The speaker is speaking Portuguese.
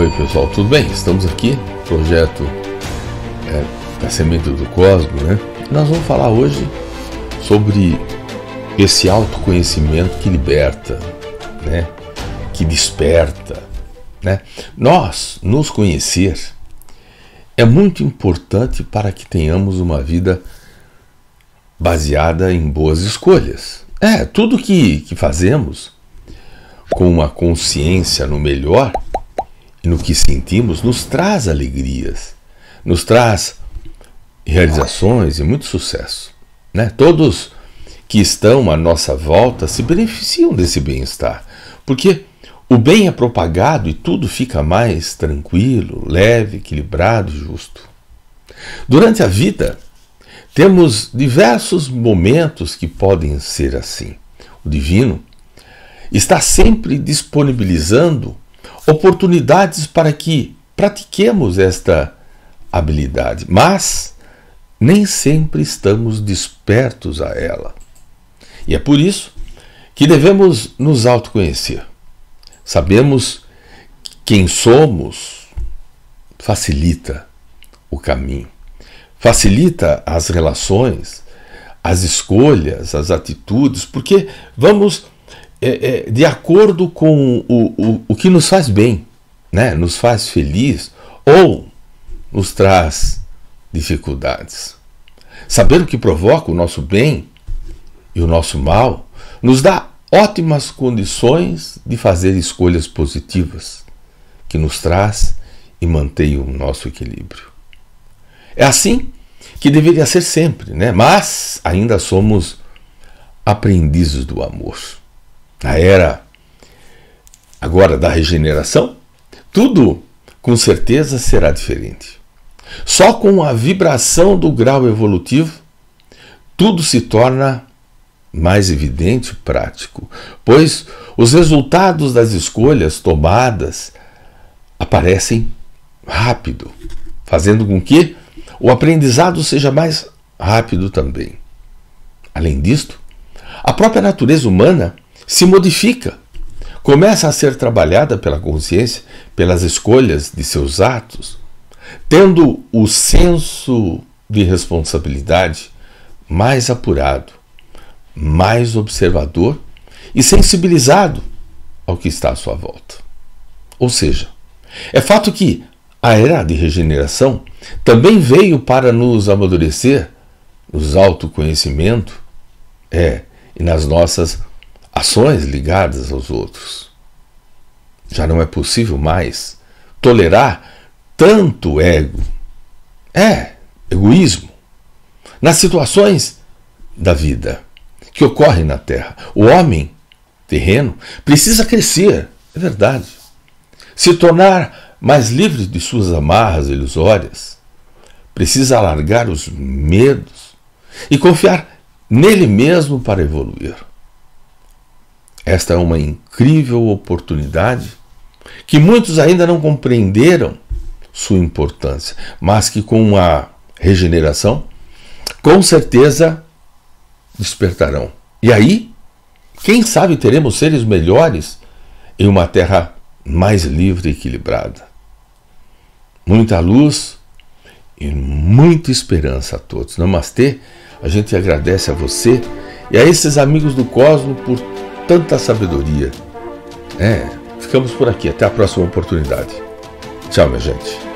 Oi pessoal, tudo bem? Estamos aqui, projeto é, da Semente do Cosmo, né? Nós vamos falar hoje sobre esse autoconhecimento que liberta, né? Que desperta, né? Nós nos conhecer é muito importante para que tenhamos uma vida baseada em boas escolhas. É, tudo que, que fazemos com uma consciência no melhor no que sentimos nos traz alegrias, nos traz realizações e muito sucesso. Né? Todos que estão à nossa volta se beneficiam desse bem-estar, porque o bem é propagado e tudo fica mais tranquilo, leve, equilibrado, e justo. Durante a vida, temos diversos momentos que podem ser assim. O divino está sempre disponibilizando oportunidades para que pratiquemos esta habilidade, mas nem sempre estamos despertos a ela. E é por isso que devemos nos autoconhecer. Sabemos quem somos facilita o caminho, facilita as relações, as escolhas, as atitudes, porque vamos é, é, de acordo com o, o, o que nos faz bem, né? nos faz feliz ou nos traz dificuldades. Saber o que provoca o nosso bem e o nosso mal nos dá ótimas condições de fazer escolhas positivas, que nos traz e mantém o nosso equilíbrio. É assim que deveria ser sempre, né? Mas ainda somos aprendizes do amor. Na era agora da regeneração, tudo com certeza será diferente. Só com a vibração do grau evolutivo, tudo se torna mais evidente e prático, pois os resultados das escolhas tomadas aparecem rápido, fazendo com que o aprendizado seja mais rápido também. Além disto, a própria natureza humana se modifica, começa a ser trabalhada pela consciência, pelas escolhas de seus atos, tendo o senso de responsabilidade mais apurado, mais observador e sensibilizado ao que está à sua volta. Ou seja, é fato que a era de regeneração também veio para nos amadurecer nos autoconhecimento, é, e nas nossas ações ligadas aos outros. Já não é possível mais tolerar tanto ego. É, egoísmo. Nas situações da vida que ocorrem na Terra, o homem terreno precisa crescer, é verdade. Se tornar mais livre de suas amarras ilusórias, precisa alargar os medos e confiar nele mesmo para evoluir. Esta é uma incrível oportunidade que muitos ainda não compreenderam sua importância, mas que com a regeneração, com certeza despertarão. E aí, quem sabe teremos seres melhores em uma terra mais livre e equilibrada. Muita luz e muita esperança a todos. Namastê, a gente agradece a você e a esses amigos do Cosmo por tanta sabedoria. É, ficamos por aqui. Até a próxima oportunidade. Tchau, minha gente.